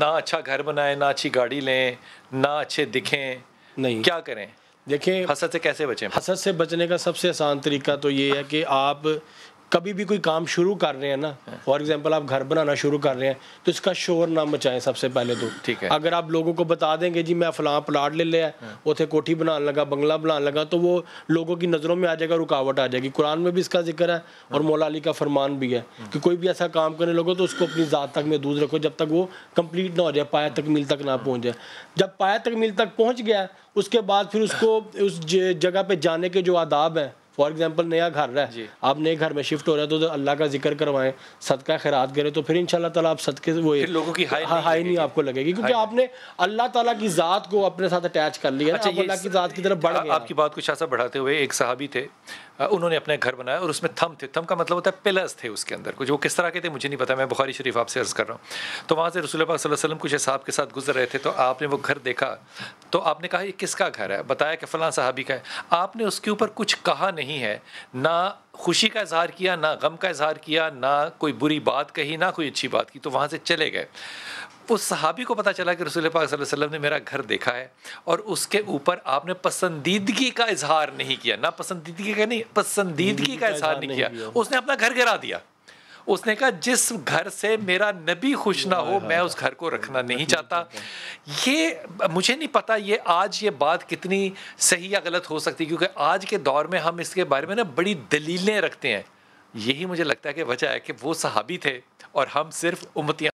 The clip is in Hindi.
ना अच्छा घर बनाएं ना अच्छी गाड़ी लें ना अच्छे दिखें नहीं क्या करें देखें हसद से कैसे बचें हसद से बचने का सबसे आसान तरीका तो ये है कि आप कभी भी कोई काम शुरू कर रहे हैं ना फॉर एग्जाम्पल आप घर बनाना शुरू कर रहे हैं तो इसका शोर ना मचाएं सबसे पहले तो ठीक है अगर आप लोगों को बता देंगे जी मैं फलां प्लाट ले लिया हाँ। उथे कोठी बनाने लगा बंगला बनाने लगा तो वो लोगों की नज़रों में आ जाएगा रुकावट आ जाएगी कुरान में भी इसका जिक्र है और मोलाली का फरमान भी है कि कोई भी ऐसा काम करने लोगों तो उसको अपनी ज़ात तक दूध रखो जब तक वो कम्प्लीट ना हो जाए पाया मिल तक ना पहुँच जाए जब पाया मिल तक पहुँच गया उसके बाद फिर उसको उस जगह पर जाने के जो आदाब हैं फॉर एग्जाम्पल नया घर रहा है आप नए घर में शिफ्ट हो रहे हो तो अल्लाह का जिक्र करवाएं सदका खैरात करें तो फिर इन आप सदके वो लोगों की हाई नहीं, हाई नहीं आपको लगेगी क्योंकि आपने अल्लाह तला की ज़ात को अपने साथ अटैच कर लिया अच्छा, अल्लाह की ज़ात की तरफ बढ़ा आपकी बात को शाह बढ़ाते हुए एक साहबी थे उन्होंने अपने घर बनाया और उसमें थम थे थम का मतलब होता है पिलर्स थे उसके अंदर कुछ वो किस तरह के थे मुझे नहीं पता मैं बुखारी शरीफ आपसे अर्ज़ कर रहा हूँ तो वहाँ से रसूल पाक वसल्लम कुछ साहब के साथ गुजर रहे थे तो आपने वो घर देखा तो आपने कहा ये किसका घर है बताया कि फ़लाँ साहबी का है आपने उसके ऊपर कुछ कहा नहीं है ना खुशी का इजहार किया ना गम का इजहार किया ना कोई बुरी बात कही ना कोई अच्छी बात की तो वहाँ से चले गए उस सहाबी को पता चला कि रसूल पाक वसल्लम ने मेरा घर देखा है और उसके ऊपर आपने पसंदीदगी का इजहार नहीं किया ना पसंदीदगी का नहीं पसंदीदगी का इजहार नहीं, नहीं किया उसने अपना घर गिरा दिया उसने कहा जिस घर से मेरा नबी खुश ना हो मैं उस घर को रखना नहीं चाहता ये मुझे नहीं पता ये आज ये बात कितनी सही या गलत हो सकती क्योंकि आज के दौर में हम इसके बारे में ना बड़ी दलीलें रखते हैं यही मुझे लगता है कि वजह है कि वो सहाबी थे और हम सिर्फ उम्मतियाँ